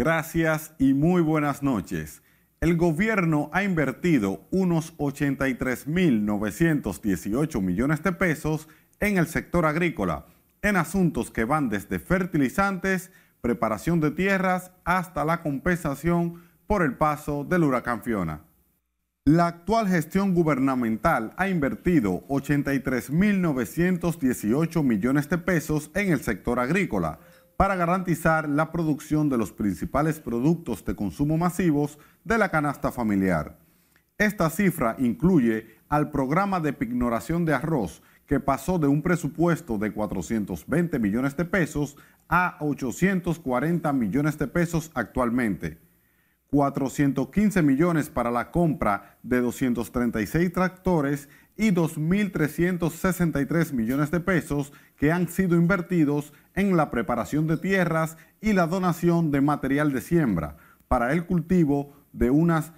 Gracias y muy buenas noches. El gobierno ha invertido unos 83.918 millones de pesos en el sector agrícola, en asuntos que van desde fertilizantes, preparación de tierras, hasta la compensación por el paso del huracán Fiona. La actual gestión gubernamental ha invertido 83.918 millones de pesos en el sector agrícola, para garantizar la producción de los principales productos de consumo masivos de la canasta familiar. Esta cifra incluye al programa de pignoración de arroz, que pasó de un presupuesto de 420 millones de pesos a 840 millones de pesos actualmente. 415 millones para la compra de 236 tractores y 2.363 millones de pesos que han sido invertidos en la preparación de tierras y la donación de material de siembra para el cultivo de unas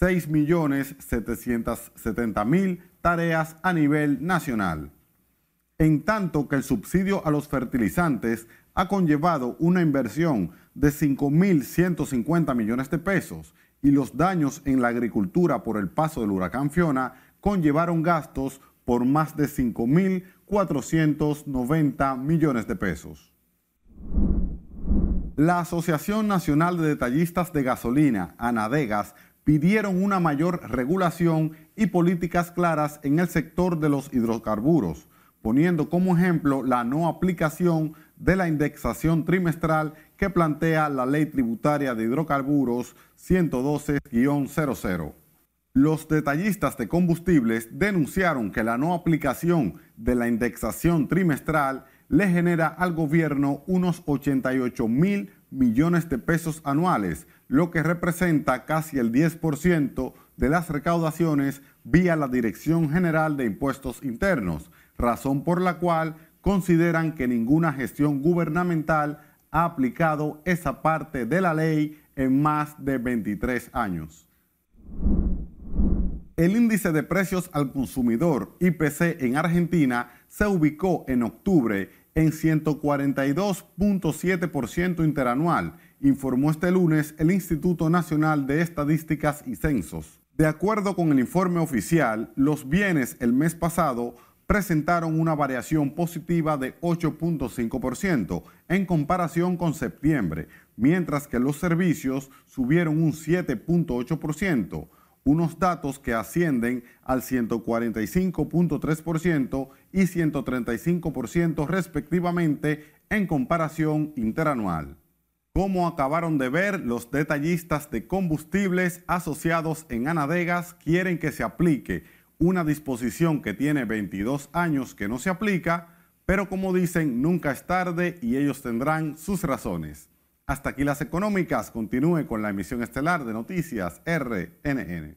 6.770.000 tareas a nivel nacional. En tanto que el subsidio a los fertilizantes ha conllevado una inversión de 5.150 millones de pesos y los daños en la agricultura por el paso del huracán Fiona conllevaron gastos por más de 5.490 millones de pesos. La Asociación Nacional de Detallistas de Gasolina, ANADEGAS, pidieron una mayor regulación y políticas claras en el sector de los hidrocarburos, poniendo como ejemplo la no aplicación de la indexación trimestral que plantea la Ley Tributaria de Hidrocarburos 112-00. Los detallistas de combustibles denunciaron que la no aplicación de la indexación trimestral le genera al gobierno unos 88 mil millones de pesos anuales, lo que representa casi el 10% de las recaudaciones vía la Dirección General de Impuestos Internos, razón por la cual consideran que ninguna gestión gubernamental ha aplicado esa parte de la ley en más de 23 años. El índice de precios al consumidor IPC en Argentina se ubicó en octubre en 142.7% interanual, informó este lunes el Instituto Nacional de Estadísticas y Censos. De acuerdo con el informe oficial, los bienes el mes pasado presentaron una variación positiva de 8.5% en comparación con septiembre, mientras que los servicios subieron un 7.8% unos datos que ascienden al 145.3% y 135% respectivamente en comparación interanual. Como acabaron de ver, los detallistas de combustibles asociados en Anadegas quieren que se aplique una disposición que tiene 22 años que no se aplica, pero como dicen, nunca es tarde y ellos tendrán sus razones. Hasta aquí las económicas. Continúe con la emisión estelar de Noticias RNN.